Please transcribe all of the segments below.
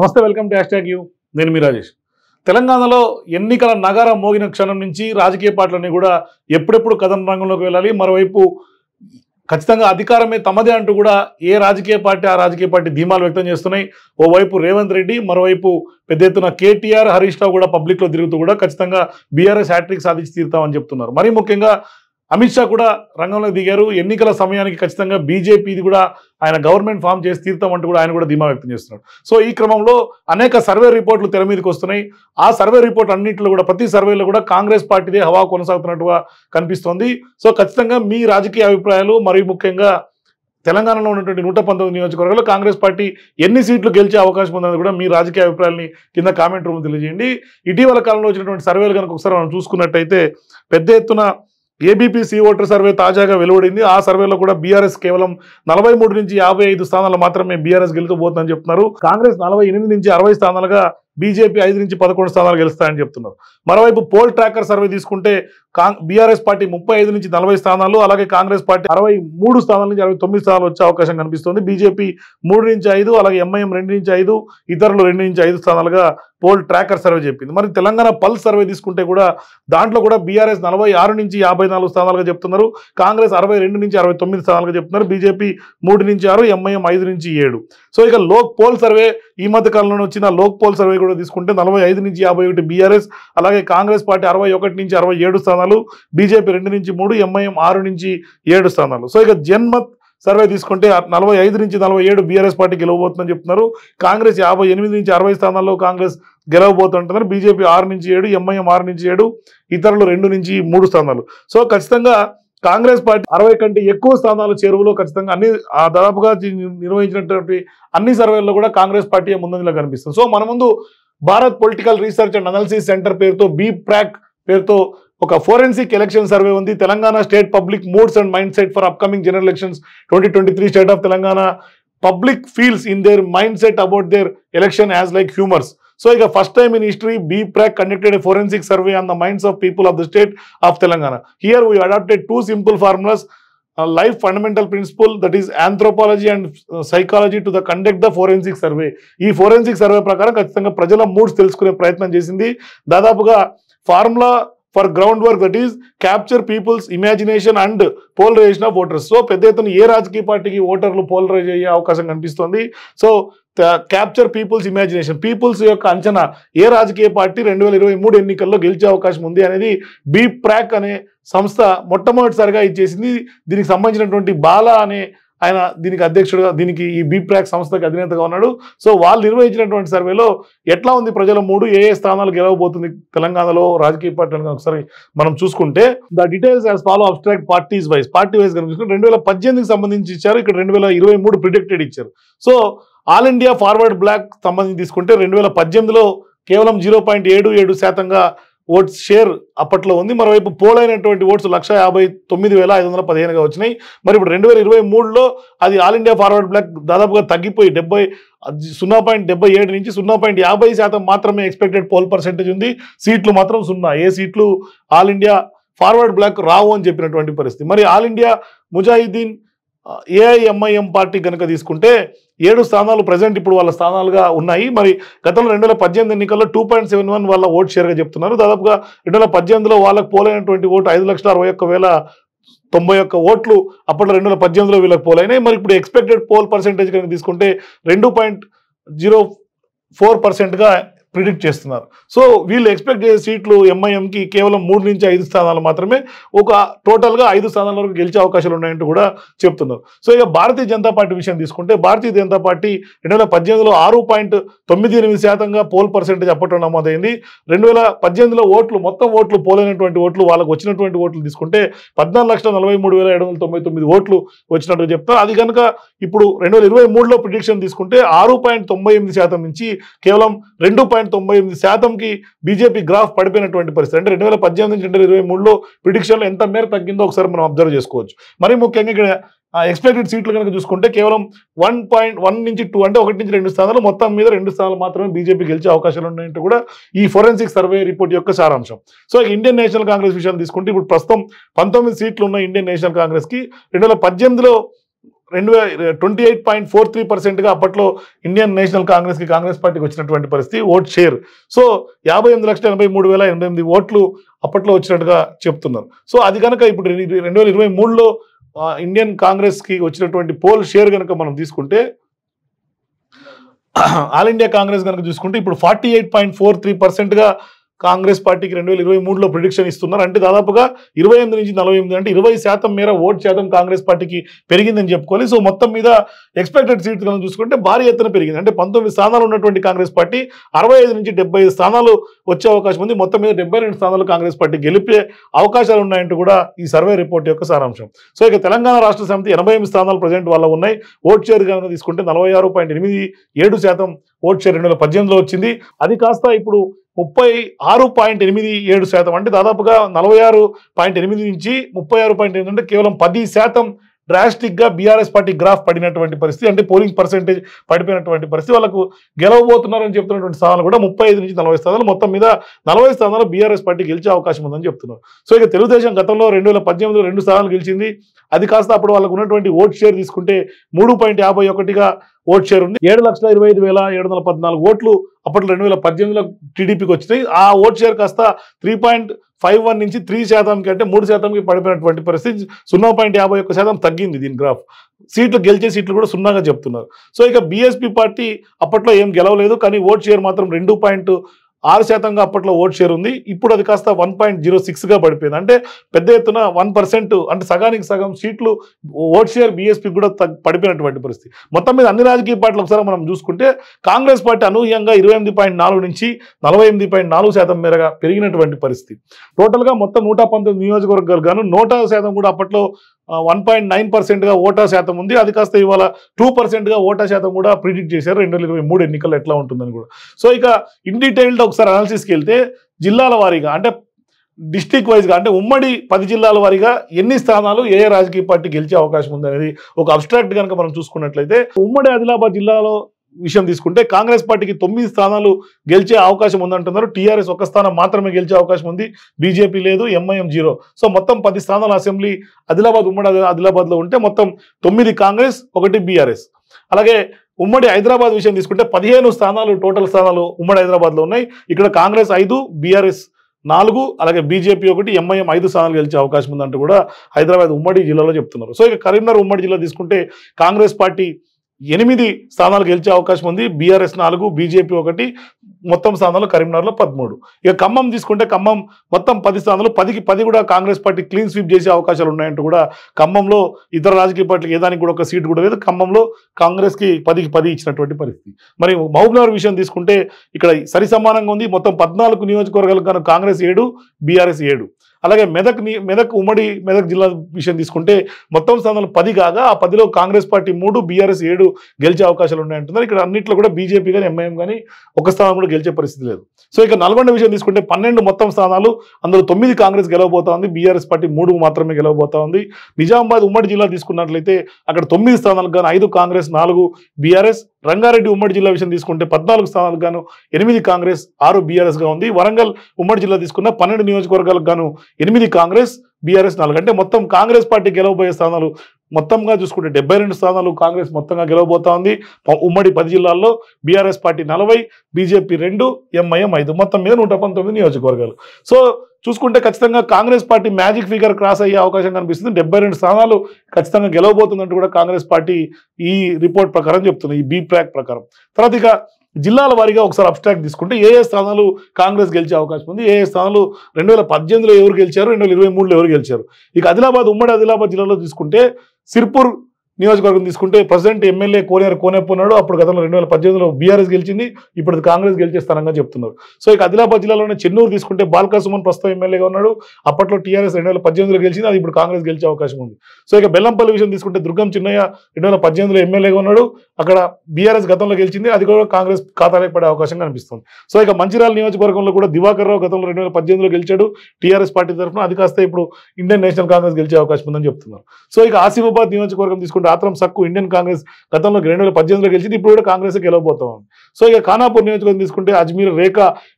నమస్తే welcome to hash you నేను మీ రాజేష్ తెలంగాణలో ఎన్నికల నగరం మోగిన క్షణం నుంచి రాజకీయ పార్టీలన్నీ కూడా ఎప్పుడెప్పుడు కథన రంగంలోకి వెళ్ళాలి మరోవైపు ఖచ్చితంగా అధికారమే తమదే అంటూ కూడా ఏ రాజకీయ పార్టీ ఆ రాజకీయ పార్టీ ధీమాలు వ్యక్తం చేస్తున్నాయి ఓవైపు రేవంత్ రెడ్డి మరోవైపు పెద్ద ఎత్తున కేటీఆర్ హరీష్ రావు కూడా పబ్లిక్లో తిరుగుతూ కూడా ఖచ్చితంగా బీఆర్ఎస్ హ్యాట్రిక్ సాధించి తీరుతామని చెప్తున్నారు మరీ ముఖ్యంగా అమిత్ షా కూడా రంగంలోకి దిగారు ఎన్నికల సమయానికి ఖచ్చితంగా బీజేపీది కూడా ఆయన గవర్నమెంట్ ఫామ్ చేసి తీర్థమంటూ కూడా ఆయన కూడా ధీమా వ్యక్తం చేస్తున్నాడు సో ఈ క్రమంలో అనేక సర్వే రిపోర్ట్లు తెర మీదకి వస్తున్నాయి ఆ సర్వే రిపోర్ట్ అన్నింటిలో కూడా ప్రతి సర్వేలో కూడా కాంగ్రెస్ పార్టీదే హవా కొనసాగుతున్నట్టుగా కనిపిస్తోంది సో ఖచ్చితంగా మీ రాజకీయ అభిప్రాయాలు మరియు ముఖ్యంగా తెలంగాణలో ఉన్నటువంటి నూట పంతొమ్మిది నియోజకవర్గాల్లో కాంగ్రెస్ పార్టీ ఎన్ని సీట్లు గెలిచే అవకాశం ఉందని కూడా మీ రాజకీయ అభిప్రాయాన్ని కింద కామెంట్ రూమ్ తెలియజేయండి ఇటీవల కాలంలో వచ్చినటువంటి సర్వేలు కనుక ఒకసారి మనం చూసుకున్నట్టయితే పెద్ద ఎత్తున ఏబిపి సి ఓటర్ సర్వే తాజాగా వెలువడింది ఆ సర్వేలో కూడా బీఆర్ఎస్ కేవలం నలభై మూడు నుంచి యాభై ఐదు స్థానాలు మాత్రమే బీఆర్ఎస్ గెలుచబోతుందని చెప్తున్నారు కాంగ్రెస్ నలభై నుంచి అరవై స్థానాలుగా బీజేపీ ఐదు నుంచి పదకొండు స్థానాలు గెలుస్తాయని చెప్తున్నారు మరోవైపు పోల్ ట్రాకర్ సర్వే తీసుకుంటే బీఆర్ఎస్ పార్టీ ముప్పై ఐదు నుంచి నలభై స్థానాలు అలాగే కాంగ్రెస్ పార్టీ అరవై మూడు స్థానాల నుంచి అరవై తొమ్మిది స్థానాలు వచ్చే అవకాశం కనిపిస్తుంది బీజేపీ మూడు నుంచి ఐదు అలాగే ఎంఐఎం రెండు నుంచి ఐదు ఇతరులు రెండు నుంచి ఐదు స్థానాలుగా పోల్ ట్రాకర్ సర్వే చెప్పింది మరి తెలంగాణ పల్స్ సర్వే తీసుకుంటే కూడా దాంట్లో కూడా బీఆర్ఎస్ నలభై ఆరు నుంచి యాభై నాలుగు స్థానాలుగా చెప్తున్నారు కాంగ్రెస్ అరవై రెండు నుంచి అరవై తొమ్మిది స్థానాలుగా చెప్తున్నారు బీజేపీ మూడు నుంచి ఆరు ఎంఐఎం ఐదు నుంచి ఏడు సో ఇక లోక్ పోల్ సర్వే ఈ మధ్య కాలంలో వచ్చిన లోక్ పోల్ సర్వే కూడా తీసుకుంటే నలభై ఐదు నుంచి యాభై ఒకటి బీఆర్ఎస్ అలాగే కాంగ్రెస్ పార్టీ అరవై ఒకటి నుంచి అరవై ఏడు స్థానాలు స్థానాలు బీజేపీ రెండు నుంచి మూడు ఎంఐఎం ఆరు నుంచి ఏడు స్థానాలు సో ఇక జన్మత్ సర్వే తీసుకుంటే నలభై ఐదు నుంచి నలభై ఏడు బీఆర్ఎస్ పార్టీ గెలవబోతుందని చెప్తున్నారు కాంగ్రెస్ యాభై ఎనిమిది నుంచి అరవై స్థానాల్లో కాంగ్రెస్ గెలవబోతుంటున్నారు బీజేపీ ఆరు నుంచి ఏడు ఎంఐఎం ఆరు నుంచి ఏడు ఇతరులు రెండు నుంచి మూడు స్థానాలు సో ఖచ్చితంగా కాంగ్రెస్ పార్టీ అరవై కంటే ఎక్కువ స్థానాలు చేరువలో ఖచ్చితంగా అన్ని దాదాపుగా నిర్వహించినటువంటి అన్ని సర్వేల్లో కూడా కాంగ్రెస్ పార్టీ ముందంజలో కనిపిస్తుంది సో మన ముందు Bharat political research and analysis centre పేరుతో బీ ప్రాక్ పేరుతో ఒక ఫోరెన్సిక్ ఎలక్షన్ సర్వే ఉంది Telangana state public moods and mind set for upcoming general elections twenty state of Telangana public feels in their mind set about their election as like humours so ఇక first time in history BPrac conducted a forensic survey on the minds of people of the state of Telangana here we adapted two simple formulas life fundamental principle that is anthropology and psychology to the conduct the forensic survey ఈ forensic survey ప్రకారం ఖచ్చితంగా ప్రజల moods తెలుసుకునే ప్రయత్నం చేసింది దాదాపుగా formula for ground work that is capture people's imagination and polarisation of voters so పెద్ద ఎత్తున ఏ రాజకీయ పార్టీకి ఓటర్లు పోలరైజ్ అయ్యే అవకాశం కనిపిస్తుంది so capture people's imagination people's యొక్క అంచనా ఏ రాజకీయ పార్టీ రెండు వేల ఇరవై మూడు ఎన్నికల్లో గెలిచే అవకాశం ఉంది అనేది బీ ప్రాక్ అనే సంస్థ మొట్టమొదటిసారిగా ఇచ్చేసింది దీనికి సంబంధించినటువంటి బాల అనే ఆయన దీనికి అధ్యక్షుడుగా దీనికి ఈ బీప్రాక్ సంస్థకి అధినేతగా ఉన్నాడు సో వాళ్ళు నిర్వహించినటువంటి సర్వేలో ఎట్లా ఉంది ప్రజల మూడు ఏ ఏ స్థానాలు గెలవబోతుంది తెలంగాణలో రాజకీయ పార్టీ ఒకసారి మనం చూసుకుంటే the details as follow abstract parties wise party wise కనుక రెండు వేల పద్దెనిమిదికి సంబంధించి ఇచ్చారు ఇక్కడ రెండు వేల ఇరవై మూడు ప్రిడిక్టెడ్ ఇచ్చారు so All India Forward Bloc సంబంధించి తీసుకుంటే రెండు వేల పద్దెనిమిదిలో కేవలం జీరో పాయింట్ ఏడు ఏడు శాతంగా ఓట్స్ షేర్ అప్పట్లో ఉంది మరోవైపు పోలైనటువంటి ఓట్స్ లక్ష యాభై తొమ్మిది వేల ఐదు వందల పదిహేనుగా వచ్చినాయి మరి ఇప్పుడు రెండు వేల ఇరవై మూడులో అది ఆల్ ఇండియా ఫార్వర్డ్ బ్లాక్ దాదాపుగా తగ్గిపోయి డెబ్బై సున్నా పాయింట్ డెబ్బై ఏడు నుంచి సున్నా పాయింట్ యాభై శాతం మాత్రమే ఎక్స్పెక్టెడ్ పోల్ పర్సెంటేజ్ ఉంది సీట్లు మాత్రం సున్నా ఏ సీట్లు ఆల్ ఇండియా ఫార్వర్డ్ బ్లాక్ రావు అని చెప్పినటువంటి పరిస్థితి మరి All India Mujahideen AIMIM party కనుక తీసుకుంటే ఏడు స్థానాలు ప్రజెంట్ ఇప్పుడు వాళ్ళ స్థానాలుగా ఉన్నాయి మరి గతంలో రెండు వేల పద్దెనిమిది ఎన్నికల్లో టూ పాయింట్ సెవెన్ వన్ వాళ్ళ ఓట్ షేర్గా చెప్తున్నారు దాదాపుగా రెండు వేల పద్దెనిమిదిలో వాళ్ళకు పోలైనటువంటి ఓటు ఐదు లక్షల అరవై ఒక్క వేల తొంభై ఒక్క ఓట్లు అప్పట్లో రెండు వేల పద్దెనిమిదిలో వీళ్ళకి పోలైనాయి మరి ఇప్పుడు ఎక్స్పెక్టెడ్ పోల్ పర్సెంటేజ్ కనుక తీసుకుంటే రెండు పాయింట్ జీరో ఫోర్ పర్సెంట్గా ప్రిడిక్ట్ చేస్తున్నారు సో వీళ్ళు ఎక్స్పెక్ట్ చేసే సీట్లు ఎంఐఎంకి కేవలం మూడు నుంచి ఐదు స్థానాలు మాత్రమే ఒక టోటల్గా ఐదు స్థానాల వరకు గెలిచే అవకాశాలు ఉన్నాయంటూ కూడా చెప్తున్నారు సో ఇక భారతీయ జనతా పార్టీ విషయం తీసుకుంటే భారతీయ జనతా పార్టీ రెండు వేల పద్దెనిమిదిలో ఆరు పాయింట్ తొమ్మిది ఎనిమిది శాతంగా పోల్ పర్సెంటేజ్ అప్పట్లో నమోదైంది రెండు వేల పద్దెనిమిదిలో ఓట్లు మొత్తం ఓట్లు పోలైనటువంటి ఓట్లు వాళ్ళకు వచ్చినటువంటి ఓట్లు తీసుకుంటే పద్నాలుగు లక్షల నలభై మూడు వేల ఏడు వందల తొంభై తొమ్మిది ఓట్లు వచ్చినట్టు చెప్తారు అది కనుక ఇప్పుడు రెండు వేల ఇరవై మూడులో ప్రిడిక్షన్ తీసుకుంటే ఆరు పాయింట్ తొంభై ఎనిమిది శాతం నుంచి కేవలం రెండు పాయింట్ పాయింట్ తొంభై ఎనిమిది శాతంకి బీజేపీ గ్రాఫ్ పడిపోయినటువంటి పరిస్థితి అంటే రెండు వేల పద్దెనిమిది నుంచి రెండు వేల ఇరవై మూడులో ప్రిడిక్షన్లో ఎంత మేర తగ్గిందో ఒకసారి మనం అబ్జర్వ్ చేసుకోవచ్చు మరి ముఖ్యంగా ఇక్కడ ఎక్స్పెక్టెడ్ సీట్లు కనుక చూసుకుంటే కేవలం వన్ పాయింట్ వన్ నుంచి టూ అంటే ఒకటి నుంచి రెండు స్థానాలు మొత్తం మీద రెండు స్థానాలు మాత్రమే బీజేపీ గెలిచే అవకాశాలు ఉన్నాయంటే కూడా ఈ ఫోరెన్సిక్ సర్వే రిపోర్ట్ యొక్క సారాంశం సో ఇండియన్ నేషనల్ కాంగ్రెస్ విషయాన్ని తీసుకుంటే ఇప్పుడు ప్రస్తుతం పంతొమ్మిది సీట్లు ఉన్న ఇండియన్ నేషనల్ కాంగ్రెస్కి రెండు వేల పద్దెనిమిదిలో రెండు twenty eight point four three పర్సెంట్గా అప్పట్లో ఇండియన్ నేషనల్ కాంగ్రెస్కి కాంగ్రెస్ పార్టీకి వచ్చినటువంటి పరిస్థితి ఓట్ షేర్ సో యాభై ఎనిమిది లక్షల ఎనభై మూడు వేల ఎనభై ఎనిమిది ఓట్లు అప్పట్లో వచ్చినట్టుగా చెప్తున్నారు సో అది కనుక ఇప్పుడు రెండు వేల ఇరవై మూడులో ఇండియన్ కాంగ్రెస్కి వచ్చినటువంటి పోల్ షేర్ కనుక మనం తీసుకుంటే ఆల్ ఇండియా కాంగ్రెస్ కనుక చూసుకుంటే ఇప్పుడు forty eight point four three పర్సెంట్గా కాంగ్రెస్ పార్టీకి రెండు వేల ఇరవై మూడులో ప్రిడిక్షన్ ఇస్తున్నారు అంటే దాదాపుగా ఇరవై ఎనిమిది నుంచి నలభై ఎనిమిది అంటే ఇరవై శాతం మేర ఓట్ శాతం కాంగ్రెస్ పార్టీకి పెరిగిందని చెప్పుకోవాలి సో మొత్తం మీద ఎక్స్పెక్టెడ్ సీట్ కనుక చూసుకుంటే భారీ ఎత్తున పెరిగింది అంటే పంతొమ్మిది స్థానాలు ఉన్నటువంటి కాంగ్రెస్ పార్టీ అరవై ఐదు నుంచి డెబ్బై స్థానాలు వచ్చే అవకాశం ఉంది మొత్తం మీద డెబ్బై రెండు స్థానాలు కాంగ్రెస్ పార్టీ గెలిపే అవకాశాలు ఉన్నాయంటూ కూడా ఈ సర్వే రిపోర్ట్ యొక్క సారాంశం సో ఇక తెలంగాణ రాష్ట్ర సమితి ఎనభై ఎనిమిది స్థానాలు ప్రజెంట్ వాళ్ళ ఉన్నాయి ఓట్ షేర్ కనుక తీసుకుంటే నలభై ఆరు పాయింట్ ఎనిమిది ఏడు శాతం ఓట్ షేర్ రెండు వేల పద్దెనిమిదిలో వచ్చింది అది కాస్త ఇప్పుడు ముప్పై ఆరు పాయింట్ ఎనిమిది ఏడు శాతం అంటే దాదాపుగా నలభై ఆరు పాయింట్ ఎనిమిది నుంచి ముప్పై ఆరు పాయింట్ ఎనిమిది అంటే కేవలం పది శాతం డ్రాస్టిక్గా బీఆర్ఎస్ పార్టీ గ్రాఫ్ పడినటువంటి పరిస్థితి అంటే పోలింగ్ పర్సెంటేజ్ పడిపోయినటువంటి పరిస్థితి వాళ్ళకు గెలవబోతున్నారని చెప్తున్నటువంటి స్థానాలు కూడా ముప్పై నుంచి నలభై స్థానాలు మొత్తం మీద నలభై స్థానాలు బీఆర్ఎస్ పార్టీ గెలిచే అవకాశం ఉందని చెప్తున్నారు సో ఇక తెలుగుదేశం గతంలో రెండు వేల రెండు స్థానాలు గెలిచింది అది కాస్త అప్పుడు వాళ్ళకు ఉన్నటువంటి ఓట్ షేర్ తీసుకుంటే మూడు పాయింట్ యాభై ఒకటిగా ఓట్ షేర్ ఉంది ఏడు లక్షల ఇరవై ఐదు వేల ఏడు వందల పద్నాలుగు ఓట్లు అప్పట్లో రెండు వేల పద్దెనిమిదిలో టీడీపీకి వచ్చినాయి ఆ ఓట్ షేర్ కాస్త త్రీ పాయింట్ ఫైవ్ వన్ నుంచి త్రీ శాతంకి అంటే మూడు శాతంకి పడిపోయినటువంటి పరిస్థితి సున్నా పాయింట్ యాభై ఒక్క శాతం తగ్గింది దీని గ్రాఫ్ సీట్లు గెలిచే సీట్లు కూడా సున్నాగా చెప్తున్నారు సో ఇక బీఎస్పీ పార్టీ అప్పట్లో ఏం గెలవలేదు కానీ ఓట్ షేర్ మాత్రం రెండు పాయింట్ ఆరు శాతంగా అప్పట్లో ఓట్ షేర్ ఉంది ఇప్పుడు అది కాస్త వన్ పాయింట్ జీరో సిక్స్గా పడిపోయింది అంటే పెద్ద ఎత్తున వన్ పర్సెంట్ అంటే సగానికి సగం సీట్లు ఓట్ షేర్ బీఎస్పీ కూడా పడిపోయినటువంటి పరిస్థితి మొత్తం మీద అన్ని రాజకీయ పార్టీలు ఒకసారి మనం చూసుకుంటే కాంగ్రెస్ పార్టీ అనూహ్యంగా ఇరవై నుంచి నలభై శాతం మేరగా పెరిగినటువంటి పరిస్థితి టోటల్గా మొత్తం నూట పంతొమ్మిది నియోజకవర్గాలు గాను నూట శాతం కూడా అప్పట్లో వన్ పాయింట్ నైన్ పర్సెంట్గా ఓటా శాతం ఉంది అది కాస్త ఇవాళ టూ పర్సెంట్గా ఓటా శాతం కూడా ప్రిడిక్ట్ చేశారు రెండు వేల ఇరవై మూడు ఎన్నికలు ఎట్లా ఉంటుందని కూడా సో ఇక ఇన్ ఒకసారి అనాలిసిస్కి వెళ్తే జిల్లాల వారీగా అంటే డిస్టిక్ వైజ్గా అంటే ఉమ్మడి పది జిల్లాల వారీగా ఎన్ని స్థానాలు ఏ రాజకీయ పార్టీ గెలిచే అవకాశం ఉంది అనేది ఒక అబ్స్ట్రాక్ట్ కనుక మనం చూసుకున్నట్లయితే ఉమ్మడి ఆదిలాబాద్ జిల్లాలో విషయం తీసుకుంటే కాంగ్రెస్ పార్టీకి తొమ్మిది స్థానాలు గెలిచే అవకాశం ఉందంటున్నారు టీఆర్ఎస్ ఒక స్థానం మాత్రమే గెలిచే అవకాశం ఉంది బీజేపీ లేదు ఎంఐఎం జీరో సో మొత్తం పది స్థానాలు అసెంబ్లీ ఆదిలాబాద్ ఉమ్మడి ఆదిలాబాద్లో ఉంటే మొత్తం తొమ్మిది కాంగ్రెస్ ఒకటి బీఆర్ఎస్ అలాగే ఉమ్మడి హైదరాబాద్ విషయం తీసుకుంటే పదిహేను స్థానాలు టోటల్ స్థానాలు ఉమ్మడి హైదరాబాద్లో ఉన్నాయి ఇక్కడ కాంగ్రెస్ ఐదు బీఆర్ఎస్ నాలుగు అలాగే బీజేపీ ఒకటి ఎంఐఎం ఐదు స్థానాలు గెలిచే అవకాశం ఉందంటూ కూడా హైదరాబాద్ ఉమ్మడి జిల్లాలో చెప్తున్నారు సో ఇక కరీంనగర్ ఉమ్మడి జిల్లా తీసుకుంటే కాంగ్రెస్ పార్టీ ఎనిమిది స్థానాలు గెలిచే అవకాశం ఉంది బీఆర్ఎస్ నాలుగు బీజేపీ ఒకటి మొత్తం స్థానాలు కరీంనగర్లో పదమూడు ఇక ఖమ్మం తీసుకుంటే ఖమ్మం మొత్తం పది స్థానాలు పదికి పది కూడా కాంగ్రెస్ పార్టీ క్లీన్ స్వీప్ చేసే అవకాశాలు ఉన్నాయంటూ కూడా ఖమ్మంలో ఇతర రాజకీయ పార్టీలకు ఏదానికి కూడా ఒక సీట్ కూడా లేదు ఖమ్మంలో కాంగ్రెస్కి పదికి పది ఇచ్చినటువంటి పరిస్థితి మరి మహబూబ్నగర్ విషయం తీసుకుంటే ఇక్కడ సరి సమానంగా ఉంది మొత్తం పద్నాలుగు నియోజకవర్గాలకు కాంగ్రెస్ ఏడు బీఆర్ఎస్ ఏడు అలాగే మెదక్ మెదక్ ఉమ్మడి మెదక్ జిల్లా విషయం తీసుకుంటే మొత్తం స్థానాలు పది కాగా ఆ పదిలో కాంగ్రెస్ పార్టీ మూడు బీఆర్ఎస్ ఏడు గెలిచే అవకాశాలు ఉన్నాయంటున్నారు ఇక్కడ అన్నింటిలో కూడా బీజేపీ కానీ ఎంఐఎం కానీ ఒక స్థానం కూడా గెలిచే పరిస్థితి లేదు సో ఇక నల్గొండ విషయం తీసుకుంటే పన్నెండు మొత్తం స్థానాలు అందులో తొమ్మిది కాంగ్రెస్ గెలవబోతా ఉంది బీఆర్ఎస్ పార్టీ మూడు మాత్రమే గెలవబోతా ఉంది నిజామాబాద్ ఉమ్మడి జిల్లా తీసుకున్నట్లయితే అక్కడ తొమ్మిది స్థానాలకు కానీ ఐదు కాంగ్రెస్ నాలుగు బీఆర్ఎస్ రంగారెడ్డి ఉమ్మడి జిల్లా విషయం తీసుకుంటే పద్నాలుగు స్థానాలకు గాను ఎనిమిది కాంగ్రెస్ ఆరు బీఆర్ఎస్గా ఉంది వరంగల్ ఉమ్మడి జిల్లా తీసుకున్న పన్నెండు నియోజకవర్గాలకు గాను ఎనిమిది కాంగ్రెస్ బీఆర్ఎస్ నాలుగు అంటే మొత్తం కాంగ్రెస్ పార్టీ గెలవబోయే స్థానాలు మొత్తంగా చూసుకుంటే డెబ్బై రెండు స్థానాలు కాంగ్రెస్ మొత్తంగా గెలవబోతా ఉంది ఉమ్మడి పది జిల్లాల్లో బీఆర్ఎస్ పార్టీ నలభై బీజేపీ రెండు ఎంఐఎం ఐదు మొత్తం మీద నూట పంతొమ్మిది నియోజకవర్గాలు సో చూసుకుంటే ఖచ్చితంగా Congress party magic figure cross అయ్యే అవకాశం కనిపిస్తుంది డెబ్బై రెండు స్థానాలు ఖచ్చితంగా గెలవబోతుందంటూ కూడా కాంగ్రెస్ పార్టీ ఈ రిపోర్ట్ ప్రకారం చెప్తుంది ఈ బీ ట్రాక్ ప్రకారం తర్వాత ఇక జిల్లాల వారీగా ఒకసారి అబ్స్ట్రాక్ట్ తీసుకుంటే ఏ ఏ స్థానాలు కాంగ్రెస్ గెలిచే అవకాశం ఉంది ఏ ఏ స్థానాలు రెండు వేల పద్దెనిమిదిలో ఎవరు గెలిచారు రెండు వేల ఇరవై మూడులో ఎవరు గెలిచారు ఇక ఆదిలాబాద్ ఉమ్మడి ఆదిలాబాద్ జిల్లాలో తీసుకుంటే Sir నియోజకవర్గం తీసుకుంటే ప్రజెంట్ ఎమ్మెల్యే కోనేరు కోనేపోయినాడు అప్పుడు గతంలో రెండు వేల పద్దెనిమిదిలో బీఆర్ఎస్ గెలిచింది ఇప్పుడు కాంగ్రెస్ గెలిచే స్థానంగా చెప్తున్నారు సో ఇక ఆదిలాబాద్ జిల్లాలోనే చెన్నూరు తీసుకుంటే బాల్కా సుమన్ ప్రస్తుతం ఎమ్మెల్యేగా ఉన్నాడు అప్పట్లో టీఆర్ఎస్ రెండు వేల పద్దెనిమిదిలో గెలిచింది అది ఇప్పుడు కాంగ్రెస్ గెలిచే అవకాశం ఉంది సో ఇక బెల్లంపల్లి విషయం తీసుకుంటే దుర్గం చిన్నయ్య రెండు వేల పద్దెనిమిదిలో ఎమ్మెల్యేగా ఉన్నాడు అక్కడ బీఆర్ఎస్ గతంలో గెలిచింది అది కూడా కాంగ్రెస్ ఖాతాలో పడే అవకాశం కనిపిస్తుంది సో ఇక మంచిర్యాల నియోజకవర్గంలో కూడా దివాకర్ రావు గతంలో రెండు వేల పద్దెనిమిదిలో గెలిచాడు టీఆర్ఎస్ పార్టీ తరఫున అది కాస్త ఇప్పుడు ఇండియన్ నేషనల్ కాంగ్రెస్ గెలిచే అవకాశం ఉందని చెప్తున్నారు సో ఇక ఆసిఫాబాద్ నియోజకవర్గం తీసుకుంటే రాత్రం సక్కు ఇండియన్ కాంగ్రెస్ గతంలో రెండు వేల పద్దెనిమిదిలో గెలిచింది ఇప్పుడు కూడా కాంగ్రెస్ గెలవబోతా ఉంది సో ఇక ఖానాపూర్ నియోజకవర్గం తీసుకుంటే అజ్మీర్ రేఖ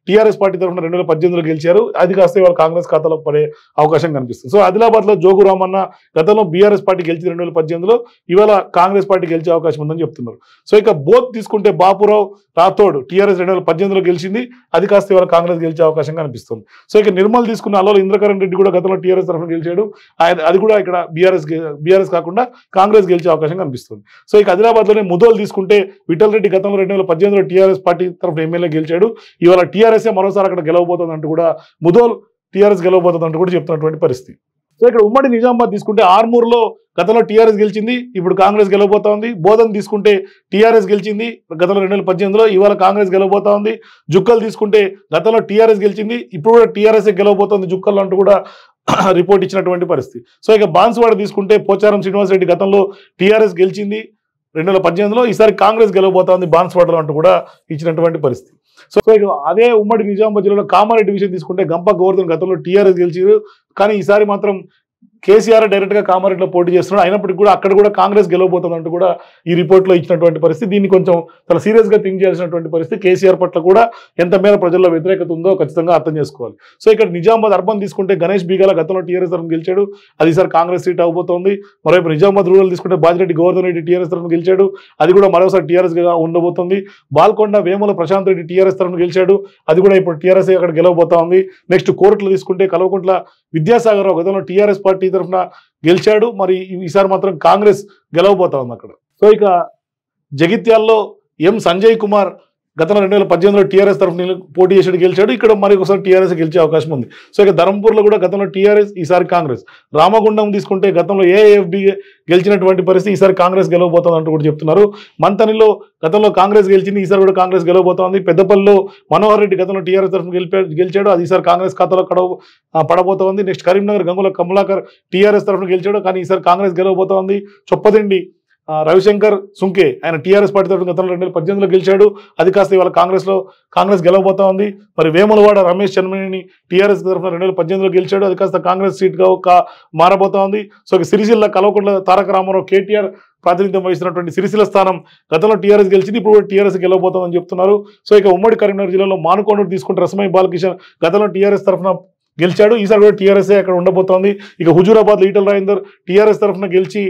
టీఆర్ఎస్ పార్టీ తరఫున రెండు వేల పద్దెనిమిదిలో గెలిచారు అది కాస్తే వాళ్ళు కాంగ్రెస్ ఖాతాలో పడే అవకాశం కనిపిస్తుంది సో ఆదిలాబాద్లో జోగు రామన్న గతంలో బీఆర్ఎస్ పార్టీ గెలిచి రెండు వేల పద్దెనిమిదిలో ఇవాళ కాంగ్రెస్ పార్టీ గెలిచే అవకాశం ఉందని చెప్తున్నారు సో ఇక బోత్ తీసుకుంటే బాపురావు రాథోడ్ టీఆర్ఎస్ రెండు వేల పద్దెనిమిదిలో గెలిచింది అది కాస్త ఇవాళ కాంగ్రెస్ గెలిచే అవకాశం కనిపిస్తుంది సో ఇక నిర్మల్ తీసుకున్న అలో ఇంద్రకరణ్ రెడ్డి కూడా గతంలో టీఆర్ఎస్ తరఫున గెలిచాడు అది కూడా ఇక్కడ బీఆర్ఎస్ బీఆర్ఎస్ కాకుండా కాంగ్రెస్ గెలిచి గెలిచే అవకాశం కనిపిస్తుంది సో ఇక ఆదిలాబాద్లోనే ముదోలు తీసుకుంటే విఠల్ రెడ్డి గతంలో రెండు వేల పద్దెనిమిదిలో టీఆర్ఎస్ పార్టీ తరఫున ఎమ్మెల్యే గెలిచాడు ఇవాళ టీఆర్ఎస్ఏ మరోసారి అక్కడ గెలవబోతుంది అంటూ కూడా ముదోల్ టీఆర్ఎస్ గెలవబోతుంది అంటూ కూడా చెప్తున్నటువంటి పరిస్థితి సో ఇక్కడ ఉమ్మడి నిజామాబాద్ తీసుకుంటే ఆర్మూర్లో గతంలో టీఆర్ఎస్ గెలిచింది ఇప్పుడు కాంగ్రెస్ గెలవబోతా ఉంది బోధన్ తీసుకుంటే టీఆర్ఎస్ గెలిచింది గతంలో రెండు వేల పద్దెనిమిదిలో ఇవాళ కాంగ్రెస్ గెలవబోతా ఉంది జుక్కలు తీసుకుంటే గతంలో టీఆర్ఎస్ గెలిచింది ఇప్పుడు కూడా టీఆర్ఎస్ గెలవబోతోంది జుక్కలు అంటూ కూడా రిపోర్ట్ ఇచ్చినటువంటి పరిస్థితి సో ఇక బాన్స్వాడ తీసుకుంటే పోచారం శ్రీనివాసరెడ్డి గతంలో టీఆర్ఎస్ గెలిచింది రెండు వేల పద్దెనిమిదిలో ఈసారి కాంగ్రెస్ గెలవబోతోంది బాన్స్వాడలో అంటూ కూడా ఇచ్చినటువంటి పరిస్థితి సో ఇక అదే ఉమ్మడి నిజామాబాద్ జిల్లాలో కామారెడ్డి విషయం తీసుకుంటే గంప గోవర్ధన్ గతంలో టీఆర్ఎస్ గెలిచారు కానీ ఈసారి మాత్రం కేసీఆర్ డైరెక్ట్ గా కామారెడ్డిలో పోటీ చేస్తున్నాడు అయినప్పటికీ కూడా అక్కడ కూడా కాంగ్రెస్ గెలవబోతుందంటూ కూడా ఈ రిపోర్ట్ లో ఇచ్చినటువంటి పరిస్థితి దీన్ని కొంచెం చాలా సీరియస్ గా థింక్ చేయాల్సినటువంటి పరిస్థితి కేసీఆర్ పట్ల కూడా ఎంత మేర ప్రజల్లో వ్యతిరేకత ఉందో ఖచ్చితంగా అర్థం చేసుకోవాలి సో ఇక్కడ నిజామాబాద్ అర్బన్ తీసుకుంటే గణేష్ బీగాల గతంలో టీఆర్ఎస్ తరఫున గెలిచాడు అది సార్ కాంగ్రెస్ సీట్ అవబోతోంది మరోవైపు నిజామాబాద్ రూరల్ తీసుకుంటే బాజిరెడ్డి గోవర్ధన్ రెడ్డి టీఆర్ఎస్ తరఫున గెలిచాడు అది కూడా మరోసారి టీఆర్ఎస్ గా ఉండబోతోంది బాల్కొండ వేముల ప్రశాంత్ రెడ్డి టీఆర్ఎస్ తరఫున గెలిచాడు అది కూడా ఇప్పుడు టీఆర్ఎస్ అక్కడ గెలవబోతోంది నెక్స్ట్ కోర్టులు తీసుకుంటే కల్వకుంట్ల విద్యాసాగర్ గతంలో టీఆర్ఎస్ పార్టీ తరఫున గెలిచాడు మరి ఈసారి మాత్రం కాంగ్రెస్ గెలవబోతా ఉంది అక్కడ సో ఇక జగిత్యాల్లో ఎం సంజయ్ కుమార్ గతంలో రెండు వేల పద్దెనిమిదిలో టీఆర్ఎస్ తరఫున పోటీ చేసి గెలిచాడు ఇక్కడ మరి ఒకసారి టీఆర్ఎస్ గెలిచే అవకాశం ఉంది సో ఇక ధర్మపూర్లో కూడా గతంలో టీఆర్ఎస్ ఈసారి కాంగ్రెస్ రామగుండం తీసుకుంటే గతంలో ఏఎఫ్బి గెలిచినటువంటి పరిస్థితి ఈసారి కాంగ్రెస్ గెలవబోతుంది అంటూ కూడా చెప్తున్నారు మంతనిలో గతంలో కాంగ్రెస్ గెలిచింది ఈసారి కూడా కాంగ్రెస్ గెలవబోతోంది పెద్దపల్లిలో మనోహర్ రెడ్డి గతంలో టీఆర్ఎస్ తరఫున గెలిచాడు అది ఈసారి కాంగ్రెస్ ఖాతాలో కడవ పడబోతోంది నెక్స్ట్ కరీంనగర్ గంగుల కమలాకర్ టీఆర్ఎస్ తరఫున గెలిచాడు కానీ ఈసారి కాంగ్రెస్ గెలవబోతోంది చొప్పదండి రవిశంకర్ సుంకే ఆయన టీఆర్ఎస్ పార్టీతో గతంలో రెండు వేల పద్దెనిమిదిలో గెలిచాడు అది కాస్త ఇవాళ కాంగ్రెస్లో కాంగ్రెస్ గెలవబోతా ఉంది మరి వేములవాడ రమేష్ చన్మణిని టీఆర్ఎస్ తరఫున రెండు వేల పద్దెనిమిదిలో గెలిచాడు అది కాస్త కాంగ్రెస్ సీట్గా మారబోతా ఉంది సో సిరిసిల్ల కలవకుండా తారక రామారావు కేటీఆర్ ప్రాతినిధ్యం వహిస్తున్నటువంటి సిరిసిల స్థానం గతంలో టీఆర్ఎస్ గెలిచింది ఇప్పుడు టీఆర్ఎస్ గెలవబోతోందని చెప్తున్నారు సో ఇక ఉమ్మడి కరీంనగర్ జిల్లాలో మానుకోండూరు తీసుకుంటే రసమయ్య బాలకృష్ణ గతంలో టీఆర్ఎస్ తరఫున గెలిచాడు ఈసారి కూడా టీఆర్ఎస్ఏ అక్కడ ఉండబోతోంది ఇక హుజూరాబాద్ లీటల్ రాయందర్ టీఆర్ఎస్ తరఫున గెలిచి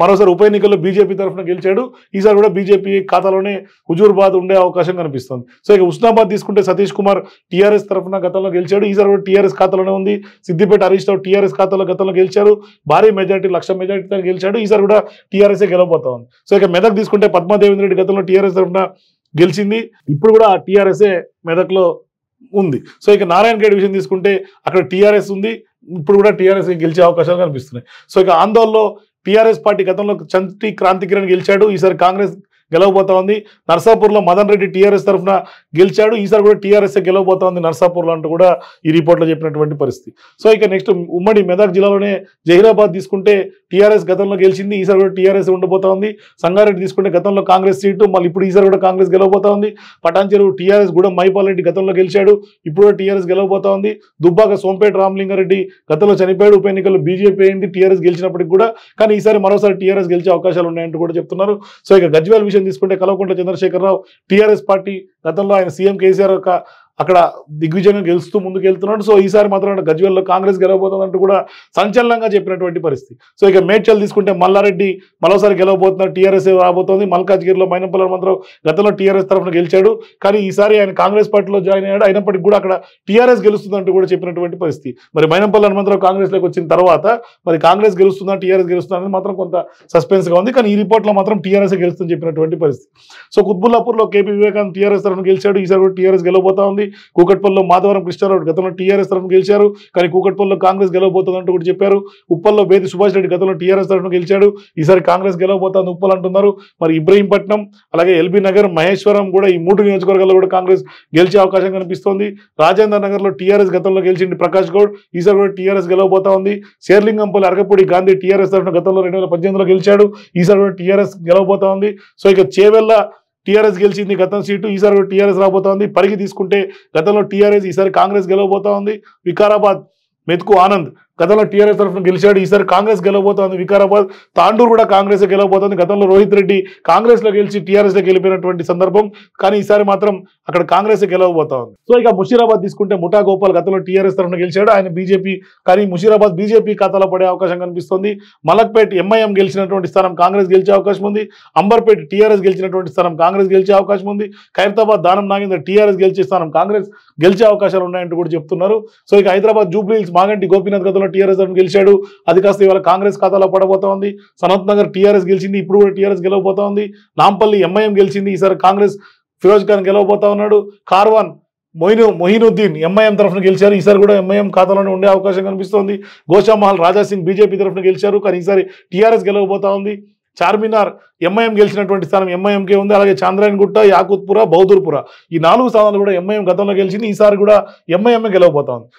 మరోసారి ఉప ఎన్నికల్లో బీజేపీ తరఫున గెలిచాడు ఈసారి కూడా బీజేపీ ఖాతాలోనే హుజూర్బాద్ ఉండే అవకాశం కనిపిస్తుంది సో ఇక ఉస్నాబాద్ తీసుకుంటే సతీష్ కుమార్ టీఆర్ఎస్ తరఫున గతంలో గెలిచాడు ఈసారి కూడా టీఆర్ఎస్ ఖాతాలోనే ఉంది సిద్దిపేట హరీష్ రావు టీఆర్ఎస్ ఖాతాలో గతంలో గెలిచారు భారీ మెజార్టీ లక్ష మెజార్టీతో గెలిచాడు ఈసారి కూడా టీఆర్ఎస్ఏ ఉంది సో ఇక మెదక్ తీసుకుంటే పద్మాదేవేంద్ర రెడ్డి గతంలో టీఆర్ఎస్ తరఫున గెలిచింది ఇప్పుడు కూడా ఆ టీఆర్ఎస్ఏ మెదక్లో ఉంది సో ఇక నారాయణ గేడ్ విషయం తీసుకుంటే అక్కడ టీఆర్ఎస్ ఉంది ఇప్పుడు కూడా టీఆర్ఎస్ గెలిచే అవకాశాలు కనిపిస్తున్నాయి సో ఇక ఆందోళనలో టీఆర్ఎస్ పార్టీ గతంలో చంటి క్రాంతికిరణ్ గెలిచాడు ఈసారి కాంగ్రెస్ గెలవబోతా ఉంది నర్సాపూర్లో మదన్ రెడ్డి టీఆర్ఎస్ తరఫున గెలిచాడు ఈసారి కూడా టీఆర్ఎస్ గెలవబోతోంది నర్సాపూర్ అంటూ కూడా ఈ రిపోర్ట్లో చెప్పినటువంటి పరిస్థితి సో ఇక నెక్స్ట్ ఉమ్మడి మెదక్ జిల్లాలోనే జహీరాబాద్ తీసుకుంటే టీఆర్ఎస్ గతంలో గెలిచింది ఈసారి కూడా టీఆర్ఎస్ ఉంది సంగారెడ్డి తీసుకుంటే గతంలో కాంగ్రెస్ సీటు మళ్ళీ ఇప్పుడు ఈసారి కూడా కాంగ్రెస్ ఉంది పటాన్చెరువు టీఆర్ఎస్ కూడా మైపాల్ రెడ్డి గతంలో గెలిచాడు ఇప్పుడు టీఆర్ఎస్ టీఆర్ఎస్ గెలవబోతోంది దుబ్బాక సోంపేట రామలింగారెడ్డి గతంలో చనిపోయాడు ఉప ఎన్నికల్లో బీజేపీ అయింది టీఆర్ఎస్ గెలిచినప్పటికి కూడా కానీ ఈసారి మరోసారి టీఆర్ఎస్ గెలిచే అవకాశాలు ఉన్నాయంటూ కూడా చెప్తున్నారు సో ఇక గజ్వాల్ విషయం తీసుకుంటే కలవకుంట్ల చంద్రశేఖరరావు టీఆర్ఎస్ పార్టీ గతంలో ఆయన సీఎం కేసీఆర్ యొక్క అక్కడ దిగ్విజయంగా గెలుస్తూ ముందుకు వెళ్తున్నాడు సో ఈసారి మాత్రం గజ్వేల్లో కాంగ్రెస్ గెలవబోతుందంటూ కూడా సంచలనంగా చెప్పినటువంటి పరిస్థితి సో ఇక మేడ్చల్ తీసుకుంటే మల్లారెడ్డి మరోసారి గెలవబోతున్నారు టీఆర్ఎస్ రాబోతోంది మల్కాజ్గిరిలో మైనపల్లి మాత్రం గతంలో టీఆర్ఎస్ తరఫున గెలిచాడు కానీ ఈసారి ఆయన కాంగ్రెస్ పార్టీలో జాయిన్ అయ్యాడు అయినప్పటికీ కూడా అక్కడ టీఆర్ఎస్ గెలుస్తుందంటూ కూడా చెప్పినటువంటి పరిస్థితి మరి మాత్రం హనుమంతరావు కాంగ్రెస్లోకి వచ్చిన తర్వాత మరి కాంగ్రెస్ గెలుస్తుందా టీఆర్ఎస్ గెలుస్తుందా అనేది మాత్రం కొంత సస్పెన్స్గా ఉంది కానీ ఈ రిపోర్ట్లో మాత్రం టీఆర్ఎస్ గెలుస్తుంది చెప్పినటువంటి పరిస్థితి సో కుత్బుల్లాపూర్లో కేపీ వివేకానంద్ టీఆర్ఎస్ తరఫున గెలిచాడు ఈసారి కూడా టీఆర్ఎస్ గెలవబోతా ఉంది ఉంది కూకట్పల్లిలో మాధవరం కృష్ణారావు గతంలో టీఆర్ఎస్ తరఫున గెలిచారు కానీ కూకట్పల్లిలో కాంగ్రెస్ గెలవబోతుందంటూ కూడా చెప్పారు ఉప్పల్లో బేది సుభాష్ రెడ్డి గతంలో టీఆర్ఎస్ తరఫున గెలిచాడు ఈసారి కాంగ్రెస్ గెలవబోతుంది ఉప్పల్ అంటున్నారు మరి ఇబ్రహీంపట్నం అలాగే ఎల్బీ నగర్ మహేశ్వరం కూడా ఈ మూడు నియోజకవర్గాల్లో కూడా కాంగ్రెస్ గెలిచే అవకాశం కనిపిస్తోంది రాజేంద్ర నగర్లో టీఆర్ఎస్ గతంలో గెలిచింది ప్రకాష్ గౌడ్ ఈసారి కూడా టీఆర్ఎస్ గెలవబోతా ఉంది శేర్లింగంపల్లి అరగపూడి గాంధీ టీఆర్ఎస్ తరఫున గతంలో రెండు వేల పద్దెనిమిదిలో గెలిచాడు ఈసారి కూడా టీఆర్ఎస్ గెలవబోతా ఉంది సో ఇక చేవెళ్ళ టీఆర్ఎస్ గెలిచింది గతం సీటు ఈసారి టీఆర్ఎస్ రాబోతోంది పరిగి తీసుకుంటే గతంలో టీఆర్ఎస్ ఈసారి కాంగ్రెస్ గెలవబోతా ఉంది వికారాబాద్ మెతుకు ఆనంద్ గతంలో టీఆర్ఎస్ తరఫున గెలిచాడు ఈసారి కాంగ్రెస్ గెలవబోతోంది వికారాబాద్ తాండూరు కూడా కాంగ్రెస్ గెలవబోతోంది గతంలో రోహిత్ రెడ్డి కాంగ్రెస్లో గెలిచి టీఆర్ఎస్లో గెలిపినటువంటి సందర్భం కానీ ఈసారి మాత్రం అక్కడ కాంగ్రెస్ గెలవబోతోంది సో ఇక ముషీరాబాద్ తీసుకుంటే ముఠా గోపాల్ గతంలో టీఆర్ఎస్ తరఫున గెలిచాడు ఆయన బీజేపీ కానీ ముషీరాబాద్ బీజేపీ ఖాతాలో పడే అవకాశం కనిపిస్తుంది మలక్పేట్ ఎంఐఎం గెలిచినటువంటి స్థానం కాంగ్రెస్ గెలిచే అవకాశం ఉంది అంబర్పేట్ టీఆర్ఎస్ గెలిచినటువంటి స్థానం కాంగ్రెస్ గెలిచే అవకాశం ఉంది ఖైరతాబాద్ దానం నాగేందర్ టీఆర్ఎస్ గెలిచే స్థానం కాంగ్రెస్ గెలిచే అవకాశాలు ఉన్నాయంటూ కూడా చెప్తున్నారు సో ఇక హైదరాబాద్ హిల్స్ మాగంటి గోపీనాథ్ గతంలో ఖాతాలో టీఆర్ఎస్ గెలిచాడు అది కాస్త ఇవాళ కాంగ్రెస్ ఖాతాలో ఉంది సనత్ నగర్ టీఆర్ఎస్ గెలిచింది ఇప్పుడు కూడా టీఆర్ఎస్ గెలవబోతోంది నాంపల్లి ఎంఐఎం గెలిచింది ఈసారి కాంగ్రెస్ ఫిరోజ్ ఖాన్ గెలవబోతా ఉన్నాడు కార్వాన్ మొయిను మొయినుద్దీన్ ఎంఐఎం తరఫున గెలిచారు ఈసారి కూడా ఎంఐఎం ఖాతాలోనే ఉండే అవకాశం కనిపిస్తోంది గోషామహల్ రాజాసింగ్ బీజేపీ తరఫున గెలిచారు కానీ ఈసారి టీఆర్ఎస్ గెలవబోతా ఉంది చార్మినార్ ఎంఐఎం గెలిచినటువంటి స్థానం ఎంఐఎంకే ఉంది అలాగే చాంద్రాయణగుట్ట యాకూత్పుర బౌదూర్పుర ఈ నాలుగు స్థానాలు కూడా ఎంఐఎం గతంలో గెలిచింది ఈసారి కూడా ఎంఐఎం ఉంది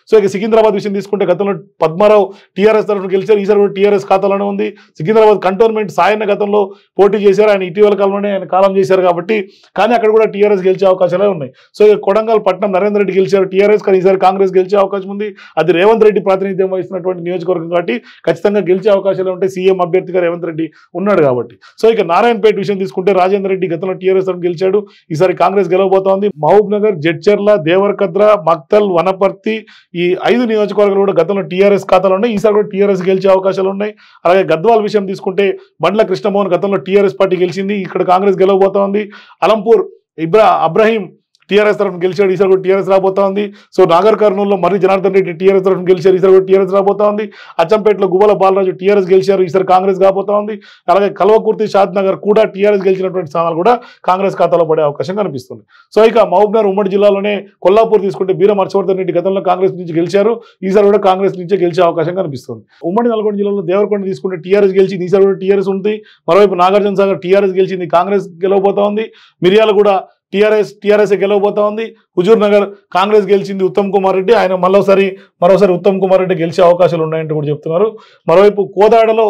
సో ఇక సికింద్రాబాద్ విషయం తీసుకుంటే గతంలో పద్మారావు టీఆర్ఎస్ తరఫున గెలిచారు ఈసారి కూడా టీఆర్ఎస్ ఖాతాలోనే ఉంది సికింద్రాబాద్ కంటోన్మెంట్ సాయన్న గతంలో పోటీ చేశారు ఆయన ఇటీవల కాలంలోనే ఆయన కాలం చేశారు కాబట్టి కానీ అక్కడ కూడా టీఆర్ఎస్ గెలిచే అవకాశాలే ఉన్నాయి సో ఇక కొడంగల్ పట్నం నరేంద్ర రెడ్డి గెలిచారు టీఆర్ఎస్ కానీ ఈసారి కాంగ్రెస్ గెలిచే అవకాశం ఉంది అది రేవంత్ రెడ్డి ప్రాతినిధ్యం వహిస్తున్నటువంటి నియోజకవర్గం కాబట్టి ఖచ్చితంగా గెలిచే అవకాశాలు ఉంటాయి సీఎం అభ్యర్థిగా రేవంత్ రెడ్డి ఉన్నాడు కాబట్టి సో ఇక నారాయణపేట విషయం తీసుకుంటే రాజేందర్ రెడ్డి గతంలో టీఆర్ఎస్ తరఫున గెలిచాడు ఈసారి కాంగ్రెస్ గెలవబోతోంది మహబూబ్ నగర్ జడ్చర్ల దేవర్కద్ర మక్తల్ వనపర్తి ఈ ఐదు నియోజకవర్గాలు కూడా గతంలో టీఆర్ఎస్ ఖాతాలు ఉన్నాయి ఈసారి కూడా టీఆర్ఎస్ గెలిచే అవకాశాలు ఉన్నాయి అలాగే గద్వాల్ విషయం తీసుకుంటే బండ్ల కృష్ణమోహన్ గతంలో టీఆర్ఎస్ పార్టీ గెలిచింది ఇక్కడ కాంగ్రెస్ గెలవబోతోంది అలంపూర్ ఇబ్రా అబ్రహీం టీఆర్ఎస్ తరఫున గెలిచాడు ఈసారి కూడా టీఆర్ఎస్ రాబోతా ఉంది సో నాగర్ కర్నూలులో మరి జనార్దన్ రెడ్డి టీఆర్ఎస్ తరఫున గెలిచారు ఈసారి కూడా టీఆర్ఎస్ రాబోతా ఉంది అచ్చంపేటలో గువ్వల బాలరాజు టీఆర్ఎస్ గెలిచారు ఈసారి కాంగ్రెస్ కాబోతా ఉంది అలాగే కల్వకుర్తి షాద్ నగర్ కూడా టీఆర్ఎస్ గెలిచినటువంటి స్థానాలు కూడా కాంగ్రెస్ ఖాతాలో పడే అవకాశం కనిపిస్తుంది సో ఇక మహబూబ్నగర్ ఉమ్మడి జిల్లాలోనే కొల్లాపూర్ తీసుకుంటే బీర హర్షవర్ధన్ రెడ్డి గతంలో కాంగ్రెస్ నుంచి గెలిచారు ఈసారి కూడా కాంగ్రెస్ నుంచే గెలిచే అవకాశం కనిపిస్తుంది ఉమ్మడి నల్గొండ జిల్లాలో దేవరకొండ తీసుకుంటే టీఆర్ఎస్ గెలిచింది ఈసారి కూడా టీఆర్ఎస్ ఉంది మరోవైపు నాగార్జున సాగర్ టీఆర్ఎస్ గెలిచింది కాంగ్రెస్ గెలవబోతా ఉంది మిర్యాల కూడా టీఆర్ఎస్ టీఆర్ఎస్ గెలవబోతా ఉంది హుజూర్ నగర్ కాంగ్రెస్ గెలిచింది ఉత్తమ్ కుమార్ రెడ్డి ఆయన మరోసారి మరోసారి ఉత్తమ్ కుమార్ రెడ్డి గెలిచే అవకాశాలు ఉన్నాయంటూ కూడా చెప్తున్నారు మరోవైపు కోదాడలో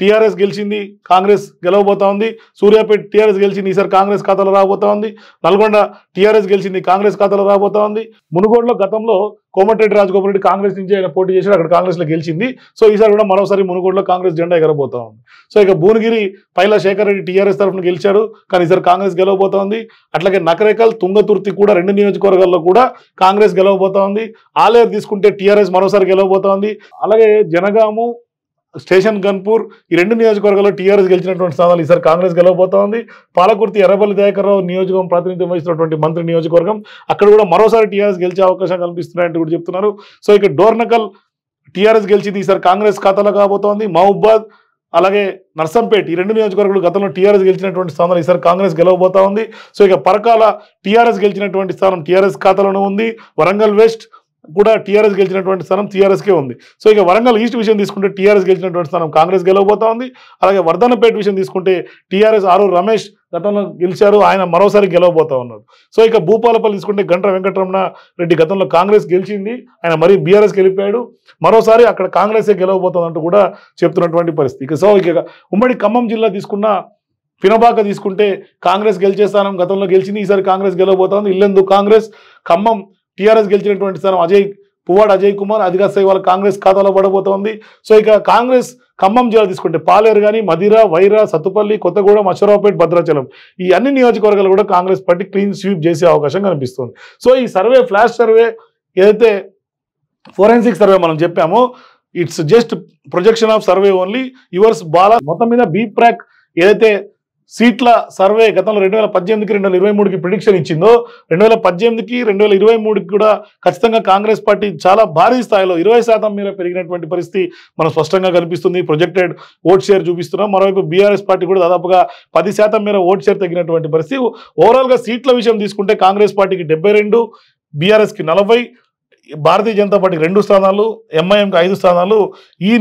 టీఆర్ఎస్ గెలిచింది కాంగ్రెస్ గెలవబోతా ఉంది సూర్యాపేట టీఆర్ఎస్ గెలిచింది ఈసారి కాంగ్రెస్ ఖాతాలో రాబోతా ఉంది నల్గొండ టీఆర్ఎస్ గెలిచింది కాంగ్రెస్ ఖాతాలో రాబోతా ఉంది మునుగోడులో గతంలో కోమటిరెడ్డి రాజగోపాల్ రెడ్డి కాంగ్రెస్ నుంచి ఆయన పోటీ చేసి అక్కడ కాంగ్రెస్లో గెలిచింది సో ఈసారి కూడా మరోసారి మునుగోడులో కాంగ్రెస్ జెండా ఎగరబోతా ఉంది సో ఇక భువనగిరి పైలా శేఖర్ రెడ్డి టీఆర్ఎస్ తరఫున గెలిచాడు కానీ ఈసారి కాంగ్రెస్ గెలవబోతా ఉంది అట్లాగే నకరేకల్ తుంగతుర్తి కూడా రెండు నియోజకవర్గాల్లో కూడా కాంగ్రెస్ గెలవబోతా ఉంది ఆలయ తీసుకుంటే టీఆర్ఎస్ మరోసారి గెలవబోతా ఉంది అలాగే జనగాము స్టేషన్ గన్పూర్ ఈ రెండు నియోజకవర్గాల్లో టీఆర్ఎస్ గెలిచినటువంటి స్థానాలు ఈసారి కాంగ్రెస్ గెలవబోతోంది పాలకుర్తి ఎర్రబల్లి దయాకర్రావు నియోజకవర్గం ప్రాతినిధ్యం వహిస్తున్నటువంటి మంత్రి నియోజకవర్గం అక్కడ కూడా మరోసారి టీఆర్ఎస్ గెలిచే అవకాశం కల్పిస్తున్నాయని కూడా చెప్తున్నారు సో ఇక డోర్నకల్ టీఆర్ఎస్ గెలిచింది ఈసారి కాంగ్రెస్ ఖాతాలో కాబోతోంది మహబూబాద్ అలాగే నర్సంపేట ఈ రెండు నియోజకవర్గాలు గతంలో టీఆర్ఎస్ గెలిచినటువంటి స్థానాలు ఈసారి కాంగ్రెస్ గెలవబోతోంది సో ఇక పరకాల టీఆర్ఎస్ గెలిచినటువంటి స్థానం టీఆర్ఎస్ ఖాతాలోనే ఉంది వరంగల్ వెస్ట్ కూడా టీఆర్ఎస్ గెలిచినటువంటి స్థానం టీఆర్ఎస్కే ఉంది సో ఇక వరంగల్ ఈస్ట్ విషయం తీసుకుంటే టీఆర్ఎస్ గెలిచినటువంటి స్థానం కాంగ్రెస్ గెలవబోతా ఉంది అలాగే వర్ధనపేట విషయం తీసుకుంటే టీఆర్ఎస్ ఆరు రమేష్ గతంలో గెలిచారు ఆయన మరోసారి గెలవబోతా ఉన్నారు సో ఇక భూపాలపల్లి తీసుకుంటే గంట వెంకటరమణ రెడ్డి గతంలో కాంగ్రెస్ గెలిచింది ఆయన మరీ బీఆర్ఎస్ గెలిపాడు మరోసారి అక్కడ కాంగ్రెసే గెలవబోతుందంటూ కూడా చెప్తున్నటువంటి పరిస్థితి సో ఇక ఉమ్మడి ఖమ్మం జిల్లా తీసుకున్న పినబాక తీసుకుంటే కాంగ్రెస్ గెలిచే స్థానం గతంలో గెలిచింది ఈసారి కాంగ్రెస్ గెలవబోతోంది ఇల్లెందు కాంగ్రెస్ ఖమ్మం టీఆర్ఎస్ గెలిచినటువంటి స్థానం అజయ్ పువ్వాడు అజయ్ కుమార్ అది కాస్త ఇవాళ కాంగ్రెస్ ఖాతాలో పడబోతోంది సో ఇక కాంగ్రెస్ ఖమ్మం జిల్లా తీసుకుంటే పాలేరు కానీ మదిర వైరా సత్తుపల్లి కొత్తగూడెం అశ్వరావుపేట భద్రాచలం ఈ అన్ని నియోజకవర్గాలు కూడా కాంగ్రెస్ పార్టీ క్లీన్ స్వీప్ చేసే అవకాశం కనిపిస్తుంది సో ఈ సర్వే ఫ్లాష్ సర్వే ఏదైతే ఫోరెన్సిక్ సర్వే మనం చెప్పామో it's just projection of survey only yours బాల మొత్తం మీద బీప్రాక్ ఏదైతే సీట్ల సర్వే గతంలో రెండు వేల పద్దెనిమిదికి రెండు వేల ఇరవై మూడుకి ప్రిడిక్షన్ ఇచ్చిందో రెండు వేల పద్దెనిమిదికి రెండు వేల ఇరవై మూడుకి కూడా ఖచ్చితంగా కాంగ్రెస్ పార్టీ చాలా భారీ స్థాయిలో ఇరవై శాతం మీద పెరిగినటువంటి పరిస్థితి మనం స్పష్టంగా కనిపిస్తుంది ప్రొజెక్టెడ్ ఓట్ షేర్ చూపిస్తున్నాం మరోవైపు బీఆర్ఎస్ పార్టీ కూడా దాదాపుగా పది శాతం మీద ఓట్ షేర్ తగ్గినటువంటి పరిస్థితి ఓవరాల్గా సీట్ల విషయం తీసుకుంటే కాంగ్రెస్ పార్టీకి డెబ్బై రెండు బీఆర్ఎస్కి నలభై భారతీయ జనతా పార్టీకి రెండు స్థానాలు ఎంఐఎంకి ఐదు స్థానాలు ఈ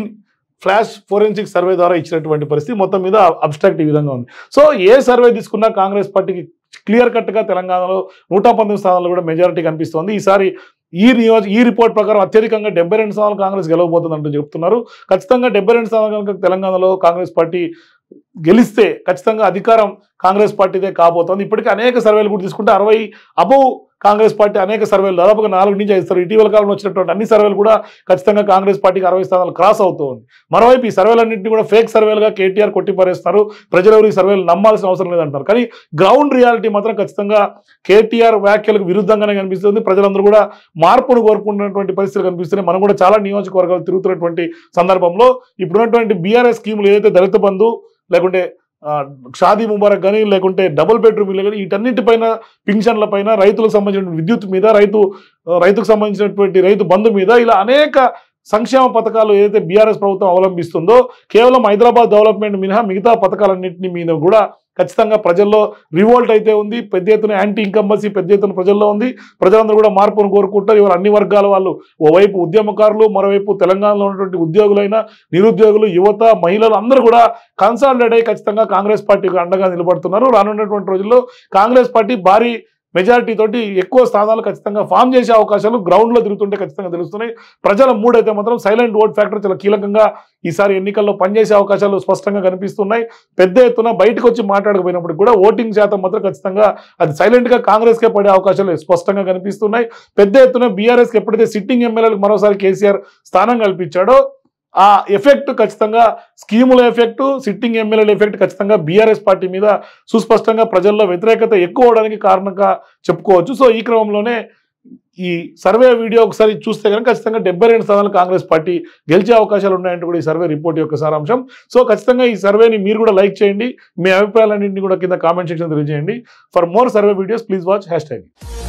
ఫ్లాష్ ఫోరెన్సిక్ సర్వే ద్వారా ఇచ్చినటువంటి పరిస్థితి మొత్తం మీద అబ్స్ట్రాక్ట్ ఈ విధంగా ఉంది సో ఏ సర్వే తీసుకున్నా కాంగ్రెస్ పార్టీకి క్లియర్ కట్గా తెలంగాణలో నూట పంతొమ్మిది స్థానాల్లో కూడా మెజారిటీ కనిపిస్తోంది ఈసారి ఈ నియోజ ఈ రిపోర్ట్ ప్రకారం అత్యధికంగా డెబ్బై రెండు స్థానాలు కాంగ్రెస్ అంటూ చెప్తున్నారు ఖచ్చితంగా డెబ్బై రెండు స్థానాలు కనుక తెలంగాణలో కాంగ్రెస్ పార్టీ గెలిస్తే ఖచ్చితంగా అధికారం కాంగ్రెస్ పార్టీదే కాబోతోంది ఇప్పటికీ అనేక సర్వేలు కూడా తీసుకుంటే అరవై అబౌవ్ కాంగ్రెస్ పార్టీ అనేక సర్వేలు దాదాపుగా నాలుగు నుంచి ఐదు సర్వేలు ఇటీవల కాలంలో వచ్చినటువంటి అన్ని సర్వేలు కూడా ఖచ్చితంగా కాంగ్రెస్ పార్టీకి అరవై స్థానాలు క్రాస్ అవుతూ ఉంది మరోవైపు ఈ సర్వేలన్నింటినీ కూడా ఫేక్ సర్వేలుగా కేటీఆర్ కొట్టిపారేస్తారు ప్రజలెవరు ఈ సర్వేలు నమ్మాల్సిన అవసరం లేదంటారు కానీ గ్రౌండ్ రియాలిటీ మాత్రం ఖచ్చితంగా కేటీఆర్ వ్యాఖ్యలకు విరుద్ధంగానే కనిపిస్తుంది ప్రజలందరూ కూడా మార్పును కోరుకుంటున్నటువంటి పరిస్థితులు కనిపిస్తున్నాయి మనం కూడా చాలా నియోజకవర్గాలు తిరుగుతున్నటువంటి సందర్భంలో ఇప్పుడున్నటువంటి బీఆర్ఎస్ స్కీములు ఏదైతే దళిత బంధు లేకుంటే షాదీ ముబారక్ కానీ లేకుంటే డబుల్ బెడ్రూమ్ ఇల్లు కానీ వీటన్నిటిపైన పింఛన్ల పైన రైతులకు సంబంధించిన విద్యుత్ మీద రైతు రైతుకు సంబంధించినటువంటి రైతు బంధు మీద ఇలా అనేక సంక్షేమ పథకాలు ఏదైతే బీఆర్ఎస్ ప్రభుత్వం అవలంబిస్తుందో కేవలం హైదరాబాద్ డెవలప్మెంట్ మినహా మిగతా పథకాలన్నింటినీ మీద కూడా ఖచ్చితంగా ప్రజల్లో రివోల్ట్ అయితే ఉంది పెద్ద ఎత్తున యాంటీ ఇన్కంబన్సీ పెద్ద ఎత్తున ప్రజల్లో ఉంది ప్రజలందరూ కూడా మార్పును కోరుకుంటారు ఇవాళ అన్ని వర్గాల వాళ్ళు ఓవైపు ఉద్యమకారులు మరోవైపు తెలంగాణలో ఉన్నటువంటి ఉద్యోగులైన నిరుద్యోగులు యువత మహిళలు అందరూ కూడా కన్సాలిడేట్ అయ్యి ఖచ్చితంగా కాంగ్రెస్ పార్టీకి అండగా నిలబడుతున్నారు రానున్నటువంటి రోజుల్లో కాంగ్రెస్ పార్టీ భారీ మెజారిటీ తోటి ఎక్కువ స్థానాలు ఖచ్చితంగా ఫామ్ చేసే అవకాశాలు గ్రౌండ్లో తిరుగుతుంటే ఖచ్చితంగా తెలుస్తున్నాయి ప్రజల మూడైతే మాత్రం సైలెంట్ ఓట్ ఫ్యాక్టర్ చాలా కీలకంగా ఈసారి ఎన్నికల్లో పనిచేసే అవకాశాలు స్పష్టంగా కనిపిస్తున్నాయి పెద్ద ఎత్తున బయటకు వచ్చి మాట్లాడకపోయినప్పుడు కూడా ఓటింగ్ శాతం మాత్రం ఖచ్చితంగా అది సైలెంట్గా కాంగ్రెస్కే పడే అవకాశాలు స్పష్టంగా కనిపిస్తున్నాయి పెద్ద ఎత్తున బీఆర్ఎస్కి ఎప్పుడైతే సిట్టింగ్ ఎమ్మెల్యేలకు మరోసారి కేసీఆర్ స్థానం కల్పించాడో ఆ ఎఫెక్ట్ ఖచ్చితంగా స్కీముల ఎఫెక్ట్ సిట్టింగ్ ఎమ్మెల్యేల ఎఫెక్ట్ ఖచ్చితంగా బీఆర్ఎస్ పార్టీ మీద సుస్పష్టంగా ప్రజల్లో వ్యతిరేకత ఎక్కువ అవడానికి కారణంగా చెప్పుకోవచ్చు సో ఈ క్రమంలోనే ఈ సర్వే వీడియో ఒకసారి చూస్తే కనుక ఖచ్చితంగా డెబ్బై రెండు స్థానాలు కాంగ్రెస్ పార్టీ గెలిచే అవకాశాలు ఉన్నాయంటే కూడా ఈ సర్వే రిపోర్ట్ యొక్క సారాంశం సో ఖచ్చితంగా ఈ సర్వేని మీరు కూడా లైక్ చేయండి మీ అభిప్రాయాలన్నింటినీ కూడా కింద కామెంట్ సెక్షన్ తెలియజేయండి for more survey videos please watch hash tag